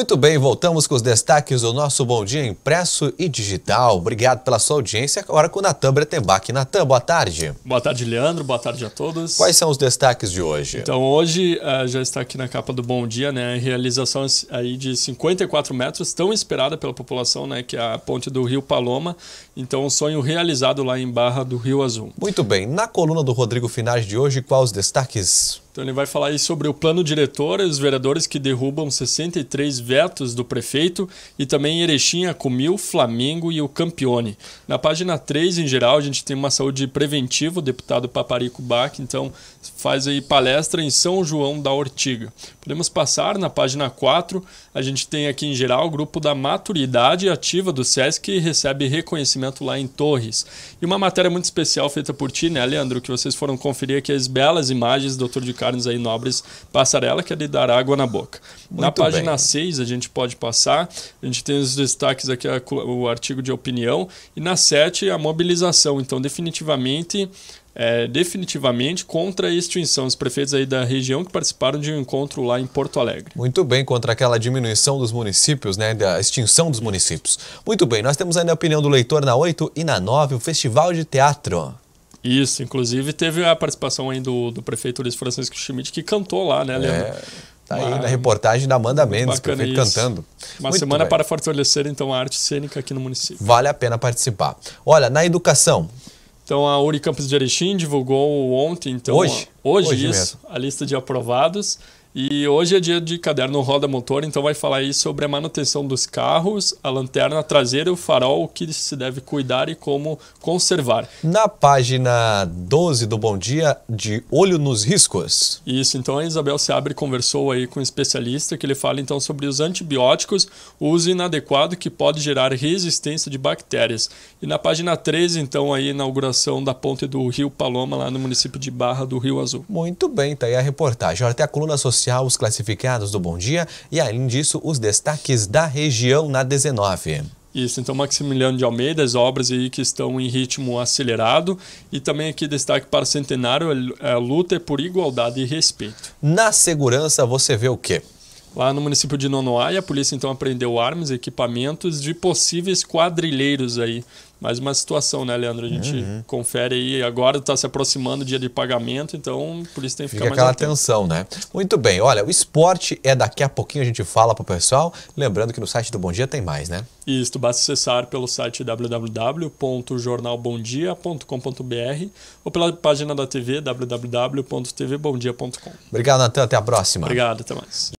Muito bem, voltamos com os destaques do nosso Bom Dia Impresso e Digital. Obrigado pela sua audiência. Agora com o Natan Bretenbach. Natan, boa tarde. Boa tarde, Leandro. Boa tarde a todos. Quais são os destaques de hoje? Então, hoje eh, já está aqui na capa do Bom Dia, né? A realização aí de 54 metros, tão esperada pela população, né? Que é a ponte do Rio Paloma. Então, um sonho realizado lá em Barra do Rio Azul. Muito bem. Na coluna do Rodrigo Finais de hoje, quais os destaques? Então ele vai falar aí sobre o plano diretor e os vereadores que derrubam 63 vetos do prefeito e também Erechim, Acumil, Flamengo e o Campione. Na página 3, em geral, a gente tem uma saúde preventiva, o deputado Paparico Bach, então faz aí palestra em São João da Ortiga. Podemos passar na página 4, a gente tem aqui em geral o grupo da maturidade ativa do SESC que recebe reconhecimento lá em Torres. E uma matéria muito especial feita por ti, né, Leandro, que vocês foram conferir aqui as belas imagens do Dr. de carnes aí nobres passarela, que é de dar água na boca. Muito na página 6, a gente pode passar, a gente tem os destaques aqui, o artigo de opinião, e na 7, a mobilização. Então, definitivamente, é, definitivamente contra a extinção. Os prefeitos aí da região que participaram de um encontro lá em Porto Alegre. Muito bem, contra aquela diminuição dos municípios, né, da extinção dos municípios. Muito bem, nós temos ainda a opinião do leitor na 8 e na 9, o Festival de Teatro. Isso, inclusive teve a participação aí do, do prefeito Luiz Francisco Schmidt, que cantou lá, né, Leandro? É, tá aí na reportagem da Amanda Mendes, prefeito isso. cantando. Uma Muito semana bem. para fortalecer, então, a arte cênica aqui no município. Vale a pena participar. Olha, na educação, então a URI Campus de Erechim divulgou ontem, então hoje, hoje, hoje isso, mesmo. a lista de aprovados. E hoje é dia de caderno roda motor, então vai falar aí sobre a manutenção dos carros, a lanterna traseira, o farol, o que se deve cuidar e como conservar. Na página 12 do Bom Dia, de olho nos riscos. Isso, então a Isabel Seabre conversou aí com um especialista que ele fala então sobre os antibióticos, o uso inadequado que pode gerar resistência de bactérias. E na página 13, então aí inauguração da ponte do Rio Paloma lá no município de Barra do Rio Azul. Muito bem, tá aí a reportagem. Olha, até a coluna social os classificados do Bom Dia e, além disso, os destaques da região na 19. Isso, então Maximiliano de Almeida, as obras aí que estão em ritmo acelerado e também aqui destaque para o Centenário, a é, luta é por igualdade e respeito. Na segurança você vê o quê? Lá no município de Nonoai, a polícia então apreendeu armas e equipamentos de possíveis quadrilheiros aí. Mais uma situação, né, Leandro? A gente uhum. confere aí. Agora está se aproximando o dia de pagamento, então a polícia tem que ficar Fica mais aquela atenção, né? Muito bem. Olha, o esporte é daqui a pouquinho a gente fala para o pessoal. Lembrando que no site do Bom Dia tem mais, né? Isso, basta acessar pelo site www.jornalbomdia.com.br ou pela página da TV www.tvbomdia.com. Obrigado, Natan. Até a próxima. Obrigado, até mais.